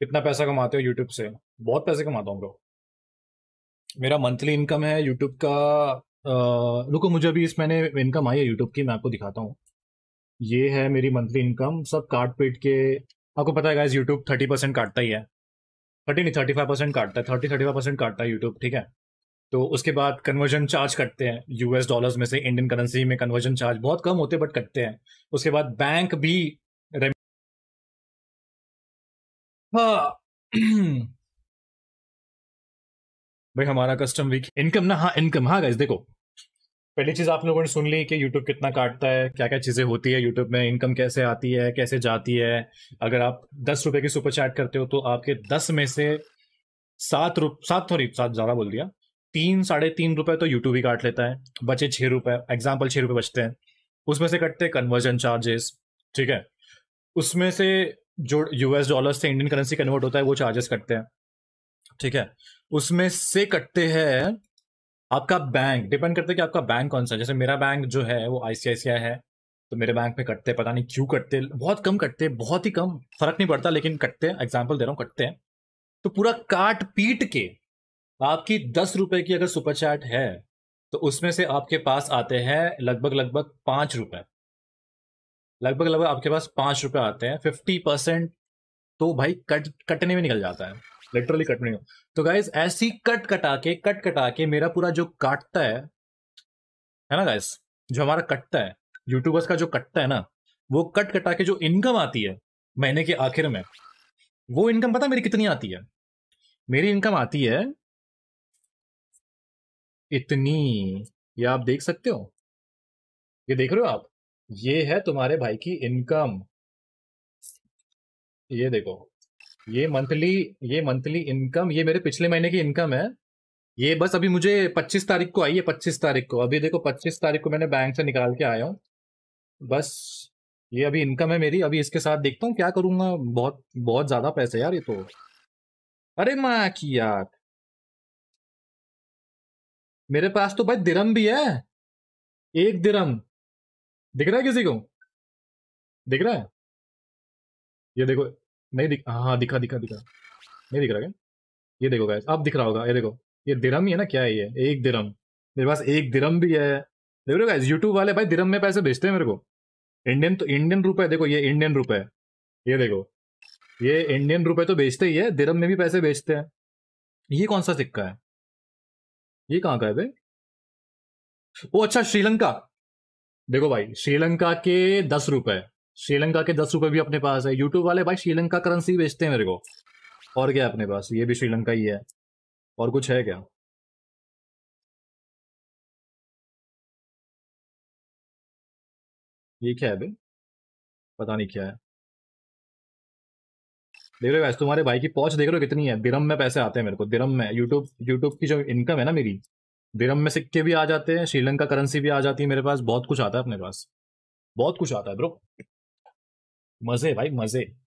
कितना पैसा कमाते हो यूट्यूब से बहुत पैसे कमाता हूँ ब्रो मेरा मंथली इनकम है यूट्यूब का रुको मुझे अभी इस मैंने इनकम आई है यूट्यूब की मैं आपको दिखाता हूँ ये है मेरी मंथली इनकम सब काट पीट के आपको पता है गाइज यूट्यूब थर्टी परसेंट काटता ही है थर्टी नहीं थर्टी फाइव परसेंट काटता है थर्टी थर्टी फाइव परसेंट काटता है यूट्यूब ठीक है तो उसके बाद कन्वर्जन चार्ज कटते हैं यूएस डॉलर्स में से इंडियन करेंसी में कन्वर्जन चार्ज बहुत कम होते हैं बट कटते हैं उसके बाद बैंक भी भाई हमारा कस्टम वीक इनकम ना हाँ इनकम हाँ गाइस देखो पहली चीज आप लोगों ने सुन ली कि यूट्यूब कितना काटता है क्या क्या चीजें होती है यूट्यूब में इनकम कैसे आती है कैसे जाती है अगर आप दस रुपए की सुपर चैट करते हो तो आपके दस में से सात रुप सात थोड़ी सात ज्यादा बोल दिया तीन साढ़े तीन रुपए तो यूट्यूब ही काट लेता है बचे छह रुपए एग्जाम्पल छह रुपए बचते हैं उसमें से कटते हैं कन्वर्जन चार्जेस ठीक है उसमें से जो यूएस डॉलर से इंडियन करेंसी कन्वर्ट होता है वो चार्जेस कटते हैं ठीक है उसमें से कटते हैं आपका बैंक डिपेंड करता है कि आपका बैंक कौन सा है जैसे मेरा बैंक जो है वो आईसीआईसीआई है तो मेरे बैंक में कटते पता नहीं क्यों कटते बहुत कम कटते बहुत ही कम फर्क नहीं पड़ता लेकिन कटते हैं एग्जाम्पल दे रहा हूँ कटते हैं तो पूरा काट पीट के आपकी दस रुपए की अगर सुपर चैट है तो उसमें से आपके पास आते हैं लगभग लगभग पांच रुपए लगभग लगभग आपके पास पाँच रुपये आते हैं फिफ्टी परसेंट तो भाई कट कटने में निकल जाता है लिटरली कटने में तो गाइज ऐसी कट कटा के कट कटा के मेरा पूरा जो काटता है है ना गाइज जो हमारा कटता है यूट्यूबर्स का जो कटता है ना वो कट कटा के जो इनकम आती है महीने के आखिर में वो इनकम पता मेरी कितनी आती है मेरी इनकम आती है इतनी ये आप देख सकते हो ये देख रहे हो आप ये है तुम्हारे भाई की इनकम ये देखो ये मंथली ये मंथली इनकम ये मेरे पिछले महीने की इनकम है ये बस अभी मुझे 25 तारीख को आई है 25 तारीख को अभी देखो 25 तारीख को मैंने बैंक से निकाल के आया हूँ बस ये अभी इनकम है मेरी अभी इसके साथ देखता हूँ क्या करूंगा बहुत बहुत ज्यादा पैसे यार ये तो अरे माँ की यार मेरे पास तो भाई दिरम भी है एक दिरम दिख रहा है किसी को दिख रहा है ये देखो नहीं दिख हाँ, हाँ दिखा दिखा दिखा नहीं दिख रहा क्या ये देखो गैस अब दिख रहा होगा ये देखो ये दिरम ही है ना क्या है ये एक दिरम मेरे पास एक दिरम भी है देख रहे हो यूट्यूब वाले भाई दिरम में पैसे भेजते हैं मेरे को इंडियन तो इंडियन रुपए देखो ये इंडियन रुपए ये देखो ये इंडियन रुपए तो बेचते ही है दिरम में भी पैसे बेचते हैं ये कौन सा सिक्का है ये कहाँ का है भाई वो अच्छा श्रीलंका देखो भाई श्रीलंका के दस रुपए श्रीलंका के दस रुपए भी अपने पास है यूट्यूब वाले भाई श्रीलंका करेंसी बेचते हैं मेरे को और क्या अपने पास ये भी श्रीलंका ही है और कुछ है क्या ये क्या है भाई पता नहीं क्या है देख रहे हो तुम्हारे भाई की पहुंच देख रहे हो कितनी है दिरम में पैसे आते हैं मेरे को दिरम में यूट्यूब यूट्यूब की जो इनकम है ना मेरी दिरम में सिक्के भी आ जाते हैं श्रीलंका करेंसी भी आ जाती है मेरे पास बहुत कुछ आता है अपने पास बहुत कुछ आता है ब्रो मजे भाई मजे